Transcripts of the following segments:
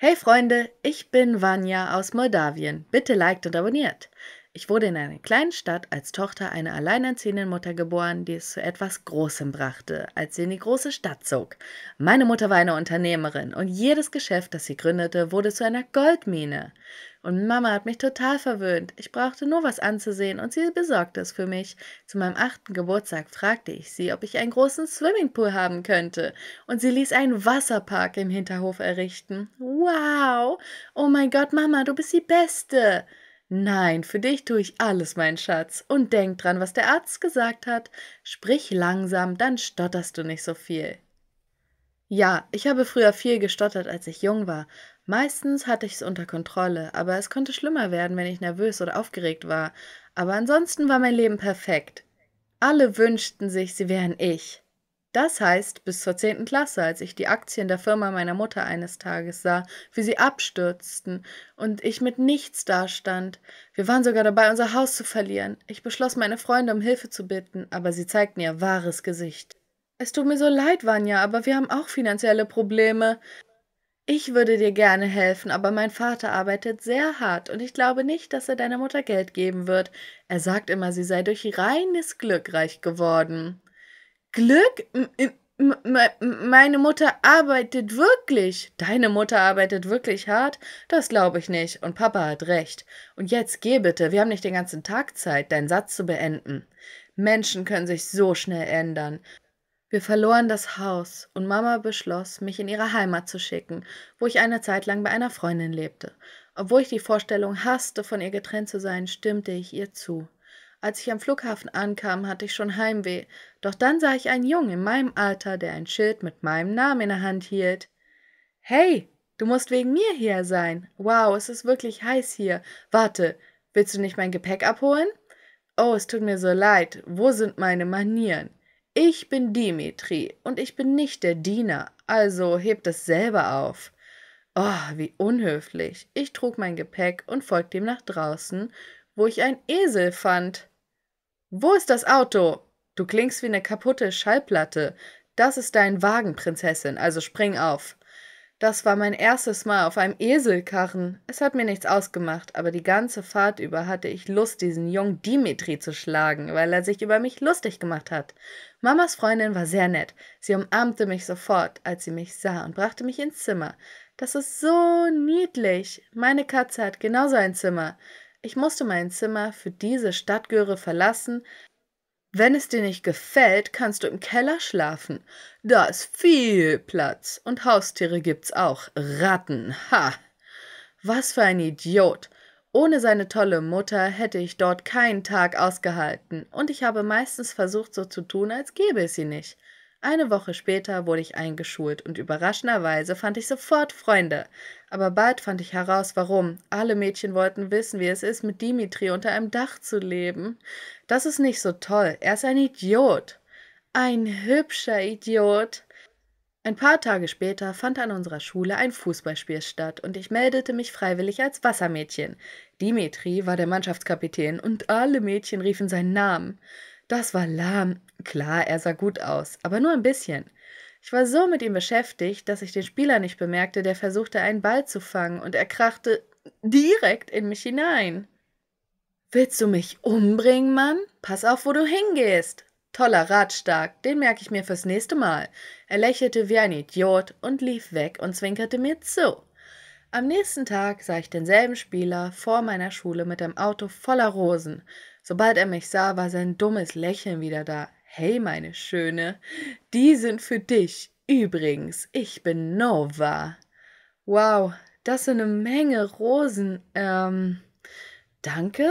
Hey Freunde, ich bin Vanya aus Moldawien. Bitte liked und abonniert. Ich wurde in einer kleinen Stadt als Tochter einer alleinerziehenden Mutter geboren, die es zu etwas Großem brachte, als sie in die große Stadt zog. Meine Mutter war eine Unternehmerin und jedes Geschäft, das sie gründete, wurde zu einer Goldmine. Und Mama hat mich total verwöhnt. Ich brauchte nur was anzusehen und sie besorgte es für mich. Zu meinem achten Geburtstag fragte ich sie, ob ich einen großen Swimmingpool haben könnte. Und sie ließ einen Wasserpark im Hinterhof errichten. Wow! Oh mein Gott, Mama, du bist die Beste! Nein, für dich tue ich alles, mein Schatz. Und denk dran, was der Arzt gesagt hat. Sprich langsam, dann stotterst du nicht so viel. Ja, ich habe früher viel gestottert, als ich jung war. Meistens hatte ich es unter Kontrolle, aber es konnte schlimmer werden, wenn ich nervös oder aufgeregt war. Aber ansonsten war mein Leben perfekt. Alle wünschten sich, sie wären ich. Das heißt, bis zur 10. Klasse, als ich die Aktien der Firma meiner Mutter eines Tages sah, wie sie abstürzten und ich mit nichts dastand. Wir waren sogar dabei, unser Haus zu verlieren. Ich beschloss, meine Freunde um Hilfe zu bitten, aber sie zeigten ihr wahres Gesicht. Es tut mir so leid, Vanja, aber wir haben auch finanzielle Probleme ich würde dir gerne helfen, aber mein Vater arbeitet sehr hart und ich glaube nicht, dass er deiner Mutter Geld geben wird. Er sagt immer, sie sei durch reines Glück reich geworden. Glück? M meine Mutter arbeitet wirklich. Deine Mutter arbeitet wirklich hart? Das glaube ich nicht. Und Papa hat recht. Und jetzt geh bitte, wir haben nicht den ganzen Tag Zeit, deinen Satz zu beenden. Menschen können sich so schnell ändern. Wir verloren das Haus und Mama beschloss, mich in ihre Heimat zu schicken, wo ich eine Zeit lang bei einer Freundin lebte. Obwohl ich die Vorstellung hasste, von ihr getrennt zu sein, stimmte ich ihr zu. Als ich am Flughafen ankam, hatte ich schon Heimweh, doch dann sah ich einen Jungen in meinem Alter, der ein Schild mit meinem Namen in der Hand hielt. Hey, du musst wegen mir hier sein. Wow, es ist wirklich heiß hier. Warte, willst du nicht mein Gepäck abholen? Oh, es tut mir so leid. Wo sind meine Manieren? Ich bin Dimitri und ich bin nicht der Diener, also hebt es selber auf. Oh, wie unhöflich. Ich trug mein Gepäck und folgte ihm nach draußen, wo ich einen Esel fand. Wo ist das Auto? Du klingst wie eine kaputte Schallplatte. Das ist dein Wagen, Prinzessin, also spring auf. Das war mein erstes Mal auf einem Eselkarren. Es hat mir nichts ausgemacht, aber die ganze Fahrt über hatte ich Lust, diesen jungen Dimitri zu schlagen, weil er sich über mich lustig gemacht hat. Mamas Freundin war sehr nett. Sie umarmte mich sofort, als sie mich sah und brachte mich ins Zimmer. Das ist so niedlich. Meine Katze hat genauso ein Zimmer. Ich musste mein Zimmer für diese Stadtgöre verlassen, wenn es dir nicht gefällt, kannst du im Keller schlafen. Da ist viel Platz. Und Haustiere gibt's auch. Ratten. Ha. Was für ein Idiot. Ohne seine tolle Mutter hätte ich dort keinen Tag ausgehalten, und ich habe meistens versucht, so zu tun, als gäbe es sie nicht. Eine Woche später wurde ich eingeschult und überraschenderweise fand ich sofort Freunde. Aber bald fand ich heraus, warum. Alle Mädchen wollten wissen, wie es ist, mit Dimitri unter einem Dach zu leben. Das ist nicht so toll. Er ist ein Idiot. Ein hübscher Idiot. Ein paar Tage später fand an unserer Schule ein Fußballspiel statt und ich meldete mich freiwillig als Wassermädchen. Dimitri war der Mannschaftskapitän und alle Mädchen riefen seinen Namen. Das war lahm. Klar, er sah gut aus, aber nur ein bisschen. Ich war so mit ihm beschäftigt, dass ich den Spieler nicht bemerkte, der versuchte, einen Ball zu fangen, und er krachte direkt in mich hinein. Willst du mich umbringen, Mann? Pass auf, wo du hingehst. Toller Ratstark, den merke ich mir fürs nächste Mal. Er lächelte wie ein Idiot und lief weg und zwinkerte mir zu. Am nächsten Tag sah ich denselben Spieler vor meiner Schule mit einem Auto voller Rosen. Sobald er mich sah, war sein dummes Lächeln wieder da. Hey, meine Schöne, die sind für dich. Übrigens, ich bin Nova. Wow, das sind eine Menge Rosen. Ähm, danke?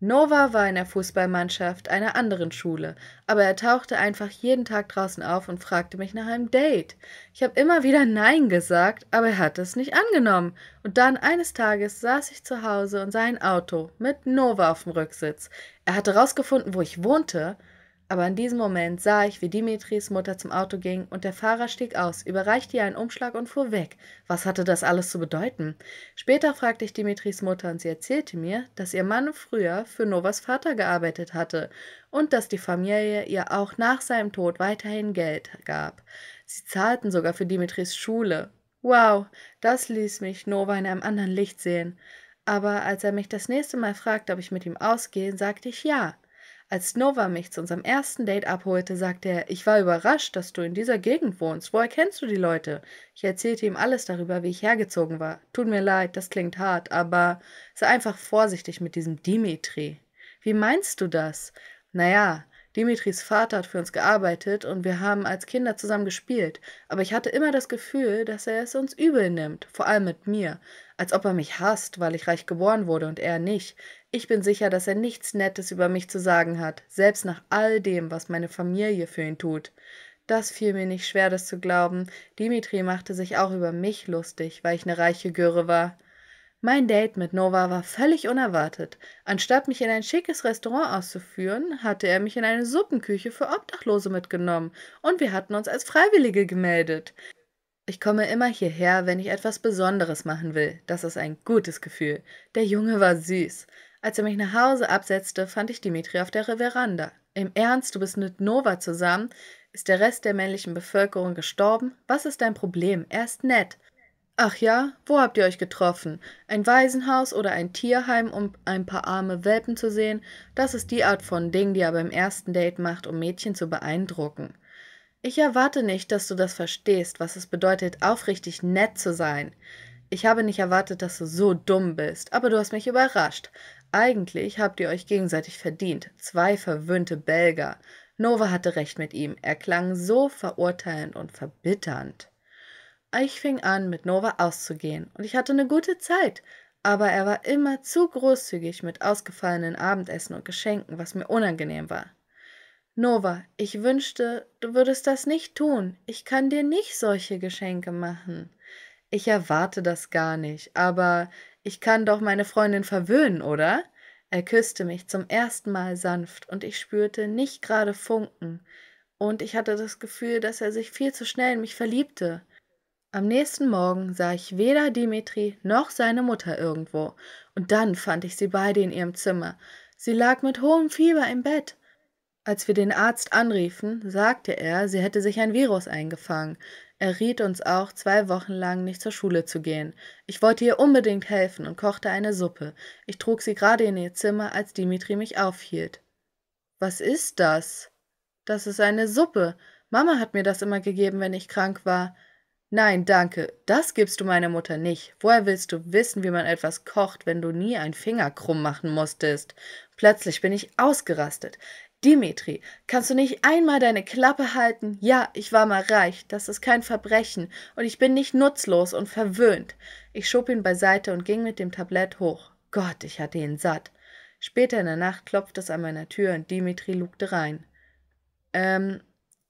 Nova war in der Fußballmannschaft einer anderen Schule, aber er tauchte einfach jeden Tag draußen auf und fragte mich nach einem Date. Ich habe immer wieder Nein gesagt, aber er hat es nicht angenommen. Und dann eines Tages saß ich zu Hause und sah ein Auto mit Nova auf dem Rücksitz. Er hatte rausgefunden, wo ich wohnte aber in diesem Moment sah ich, wie Dimitris Mutter zum Auto ging und der Fahrer stieg aus, überreichte ihr einen Umschlag und fuhr weg. Was hatte das alles zu bedeuten? Später fragte ich Dimitris Mutter und sie erzählte mir, dass ihr Mann früher für Novas Vater gearbeitet hatte und dass die Familie ihr auch nach seinem Tod weiterhin Geld gab. Sie zahlten sogar für Dimitris Schule. Wow, das ließ mich Nova in einem anderen Licht sehen. Aber als er mich das nächste Mal fragte, ob ich mit ihm ausgehe, sagte ich ja. Als Nova mich zu unserem ersten Date abholte, sagte er, ich war überrascht, dass du in dieser Gegend wohnst. Woher kennst du die Leute? Ich erzählte ihm alles darüber, wie ich hergezogen war. Tut mir leid, das klingt hart, aber sei einfach vorsichtig mit diesem Dimitri. Wie meinst du das? Naja, Dimitris Vater hat für uns gearbeitet und wir haben als Kinder zusammen gespielt, aber ich hatte immer das Gefühl, dass er es uns übel nimmt, vor allem mit mir, als ob er mich hasst, weil ich reich geboren wurde und er nicht. Ich bin sicher, dass er nichts Nettes über mich zu sagen hat, selbst nach all dem, was meine Familie für ihn tut. Das fiel mir nicht schwer, das zu glauben. Dimitri machte sich auch über mich lustig, weil ich eine reiche Göre war. Mein Date mit Nova war völlig unerwartet. Anstatt mich in ein schickes Restaurant auszuführen, hatte er mich in eine Suppenküche für Obdachlose mitgenommen und wir hatten uns als Freiwillige gemeldet. Ich komme immer hierher, wenn ich etwas Besonderes machen will. Das ist ein gutes Gefühl. Der Junge war süß. Als er mich nach Hause absetzte, fand ich Dimitri auf der Veranda. Im Ernst, du bist mit Nova zusammen? Ist der Rest der männlichen Bevölkerung gestorben? Was ist dein Problem? Er ist nett. Ach ja, wo habt ihr euch getroffen? Ein Waisenhaus oder ein Tierheim, um ein paar arme Welpen zu sehen? Das ist die Art von Ding, die er beim ersten Date macht, um Mädchen zu beeindrucken. Ich erwarte nicht, dass du das verstehst, was es bedeutet, aufrichtig nett zu sein. Ich habe nicht erwartet, dass du so dumm bist, aber du hast mich überrascht. Eigentlich habt ihr euch gegenseitig verdient. Zwei verwöhnte Belger. Nova hatte recht mit ihm. Er klang so verurteilend und verbitternd. Ich fing an, mit Nova auszugehen, und ich hatte eine gute Zeit. Aber er war immer zu großzügig mit ausgefallenen Abendessen und Geschenken, was mir unangenehm war. Nova, ich wünschte, du würdest das nicht tun. Ich kann dir nicht solche Geschenke machen. Ich erwarte das gar nicht, aber ich kann doch meine Freundin verwöhnen, oder? Er küsste mich zum ersten Mal sanft, und ich spürte nicht gerade Funken, und ich hatte das Gefühl, dass er sich viel zu schnell in mich verliebte. Am nächsten Morgen sah ich weder Dimitri noch seine Mutter irgendwo, und dann fand ich sie beide in ihrem Zimmer. Sie lag mit hohem Fieber im Bett. Als wir den Arzt anriefen, sagte er, sie hätte sich ein Virus eingefangen, er riet uns auch, zwei Wochen lang nicht zur Schule zu gehen. Ich wollte ihr unbedingt helfen und kochte eine Suppe. Ich trug sie gerade in ihr Zimmer, als Dimitri mich aufhielt. Was ist das? Das ist eine Suppe. Mama hat mir das immer gegeben, wenn ich krank war. Nein, danke, das gibst du meiner Mutter nicht. Woher willst du wissen, wie man etwas kocht, wenn du nie einen Finger krumm machen musstest? Plötzlich bin ich ausgerastet. Dimitri, kannst du nicht einmal deine Klappe halten? Ja, ich war mal reich, das ist kein Verbrechen, und ich bin nicht nutzlos und verwöhnt. Ich schob ihn beiseite und ging mit dem Tablett hoch. Gott, ich hatte ihn satt. Später in der Nacht klopfte es an meiner Tür und Dimitri lugte rein. Ähm,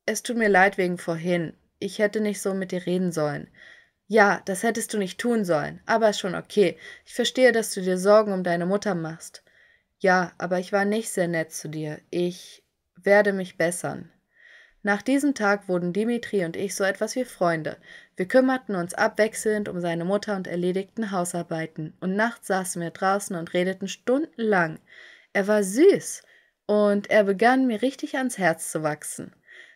es tut mir leid wegen vorhin. Ich hätte nicht so mit dir reden sollen. Ja, das hättest du nicht tun sollen, aber ist schon okay. Ich verstehe, dass du dir Sorgen um deine Mutter machst. Ja, aber ich war nicht sehr nett zu dir. Ich werde mich bessern. Nach diesem Tag wurden Dimitri und ich so etwas wie Freunde. Wir kümmerten uns abwechselnd um seine Mutter und erledigten Hausarbeiten. Und nachts saßen wir draußen und redeten stundenlang. Er war süß und er begann mir richtig ans Herz zu wachsen.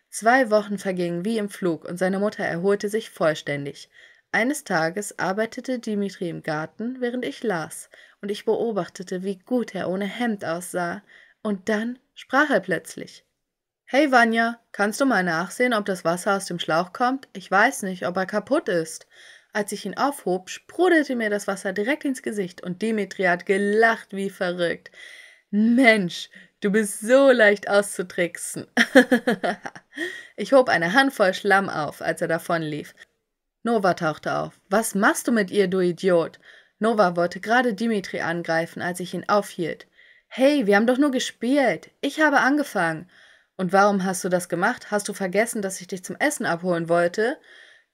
Zwei Wochen vergingen wie im Flug und seine Mutter erholte sich vollständig. Eines Tages arbeitete Dimitri im Garten, während ich las, und ich beobachtete, wie gut er ohne Hemd aussah, und dann sprach er plötzlich. Hey Vanya, kannst du mal nachsehen, ob das Wasser aus dem Schlauch kommt? Ich weiß nicht, ob er kaputt ist. Als ich ihn aufhob, sprudelte mir das Wasser direkt ins Gesicht und Dimitri hat gelacht wie verrückt. Mensch, du bist so leicht auszutricksen. ich hob eine Handvoll Schlamm auf, als er davonlief, Nova tauchte auf. Was machst du mit ihr, du Idiot? Nova wollte gerade Dimitri angreifen, als ich ihn aufhielt. Hey, wir haben doch nur gespielt. Ich habe angefangen. Und warum hast du das gemacht? Hast du vergessen, dass ich dich zum Essen abholen wollte?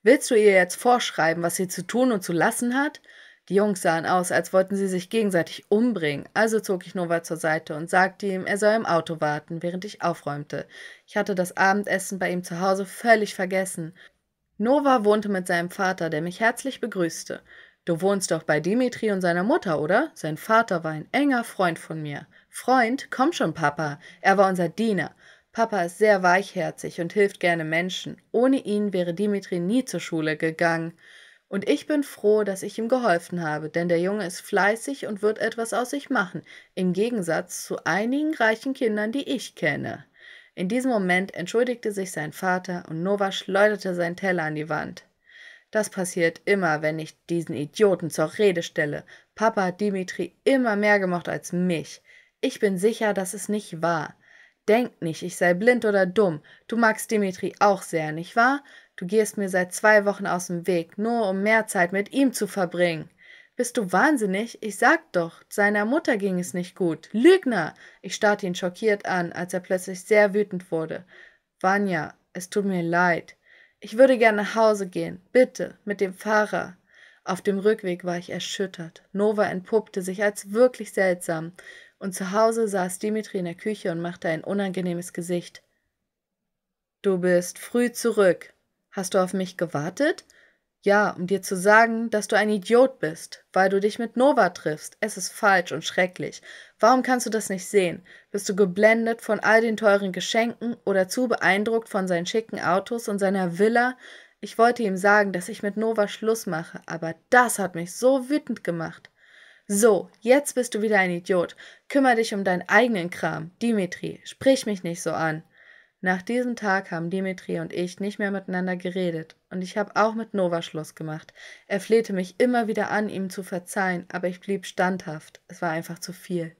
Willst du ihr jetzt vorschreiben, was sie zu tun und zu lassen hat? Die Jungs sahen aus, als wollten sie sich gegenseitig umbringen, also zog ich Nova zur Seite und sagte ihm, er soll im Auto warten, während ich aufräumte. Ich hatte das Abendessen bei ihm zu Hause völlig vergessen. Nova wohnte mit seinem Vater, der mich herzlich begrüßte. Du wohnst doch bei Dimitri und seiner Mutter, oder? Sein Vater war ein enger Freund von mir. Freund? Komm schon, Papa. Er war unser Diener. Papa ist sehr weichherzig und hilft gerne Menschen. Ohne ihn wäre Dimitri nie zur Schule gegangen. Und ich bin froh, dass ich ihm geholfen habe, denn der Junge ist fleißig und wird etwas aus sich machen, im Gegensatz zu einigen reichen Kindern, die ich kenne. In diesem Moment entschuldigte sich sein Vater und Nova schleuderte seinen Teller an die Wand. Das passiert immer, wenn ich diesen Idioten zur Rede stelle. Papa hat Dimitri immer mehr gemocht als mich. Ich bin sicher, dass es nicht wahr. Denk nicht, ich sei blind oder dumm. Du magst Dimitri auch sehr, nicht wahr? Du gehst mir seit zwei Wochen aus dem Weg, nur um mehr Zeit mit ihm zu verbringen. Bist du wahnsinnig? Ich sag doch, seiner Mutter ging es nicht gut. Lügner! Ich starrte ihn schockiert an, als er plötzlich sehr wütend wurde. Vanya, es tut mir leid. Ich würde gern nach Hause gehen, bitte, mit dem Fahrer. Auf dem Rückweg war ich erschüttert. Nova entpuppte sich als wirklich seltsam. Und zu Hause saß Dimitri in der Küche und machte ein unangenehmes Gesicht. Du bist früh zurück. Hast du auf mich gewartet? Ja, um dir zu sagen, dass du ein Idiot bist, weil du dich mit Nova triffst. Es ist falsch und schrecklich. Warum kannst du das nicht sehen? Bist du geblendet von all den teuren Geschenken oder zu beeindruckt von seinen schicken Autos und seiner Villa? Ich wollte ihm sagen, dass ich mit Nova Schluss mache, aber das hat mich so wütend gemacht. So, jetzt bist du wieder ein Idiot. Kümmer dich um deinen eigenen Kram. Dimitri, sprich mich nicht so an. Nach diesem Tag haben Dimitri und ich nicht mehr miteinander geredet und ich habe auch mit Nova Schluss gemacht. Er flehte mich immer wieder an, ihm zu verzeihen, aber ich blieb standhaft. Es war einfach zu viel.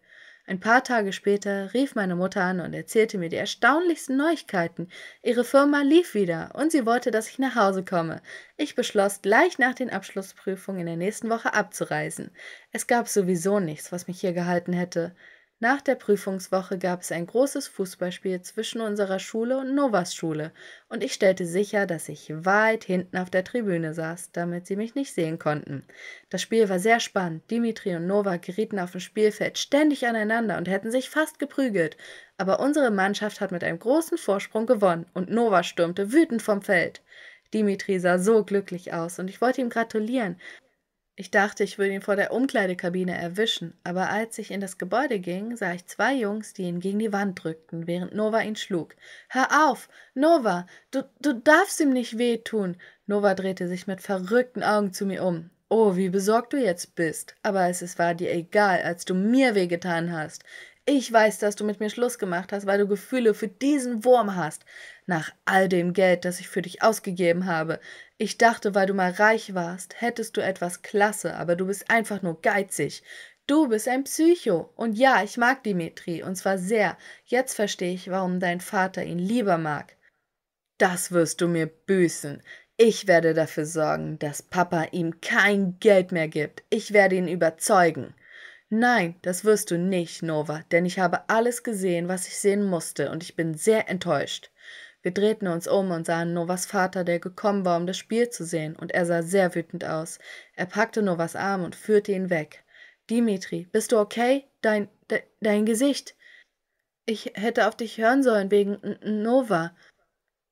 Ein paar Tage später rief meine Mutter an und erzählte mir die erstaunlichsten Neuigkeiten. Ihre Firma lief wieder und sie wollte, dass ich nach Hause komme. Ich beschloss, gleich nach den Abschlussprüfungen in der nächsten Woche abzureisen. Es gab sowieso nichts, was mich hier gehalten hätte. Nach der Prüfungswoche gab es ein großes Fußballspiel zwischen unserer Schule und Novas Schule und ich stellte sicher, dass ich weit hinten auf der Tribüne saß, damit sie mich nicht sehen konnten. Das Spiel war sehr spannend. Dimitri und Nova gerieten auf dem Spielfeld ständig aneinander und hätten sich fast geprügelt. Aber unsere Mannschaft hat mit einem großen Vorsprung gewonnen und Nova stürmte wütend vom Feld. Dimitri sah so glücklich aus und ich wollte ihm gratulieren, ich dachte, ich würde ihn vor der Umkleidekabine erwischen, aber als ich in das Gebäude ging, sah ich zwei Jungs, die ihn gegen die Wand drückten, während Nova ihn schlug. Hör auf! Nova! Du, du darfst ihm nicht wehtun! Nova drehte sich mit verrückten Augen zu mir um. Oh, wie besorgt du jetzt bist. Aber es, es war dir egal, als du mir wehgetan hast. Ich weiß, dass du mit mir Schluss gemacht hast, weil du Gefühle für diesen Wurm hast. Nach all dem Geld, das ich für dich ausgegeben habe. Ich dachte, weil du mal reich warst, hättest du etwas Klasse, aber du bist einfach nur geizig. Du bist ein Psycho. Und ja, ich mag Dimitri, und zwar sehr. Jetzt verstehe ich, warum dein Vater ihn lieber mag. Das wirst du mir büßen. Ich werde dafür sorgen, dass Papa ihm kein Geld mehr gibt. Ich werde ihn überzeugen. Nein, das wirst du nicht, Nova, denn ich habe alles gesehen, was ich sehen musste, und ich bin sehr enttäuscht. Wir drehten uns um und sahen Novas Vater, der gekommen war, um das Spiel zu sehen, und er sah sehr wütend aus. Er packte Novas Arm und führte ihn weg. Dimitri, bist du okay? Dein, de, dein Gesicht. Ich hätte auf dich hören sollen wegen Nova.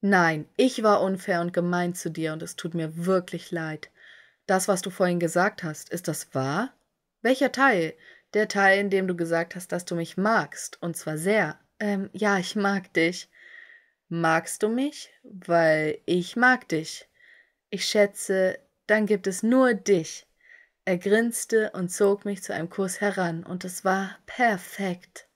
Nein, ich war unfair und gemein zu dir und es tut mir wirklich leid. Das, was du vorhin gesagt hast, ist das wahr? Welcher Teil? Der Teil, in dem du gesagt hast, dass du mich magst, und zwar sehr. Ähm, ja, ich mag dich. Magst du mich? Weil ich mag dich. Ich schätze, dann gibt es nur dich. Er grinste und zog mich zu einem Kuss heran, und es war perfekt.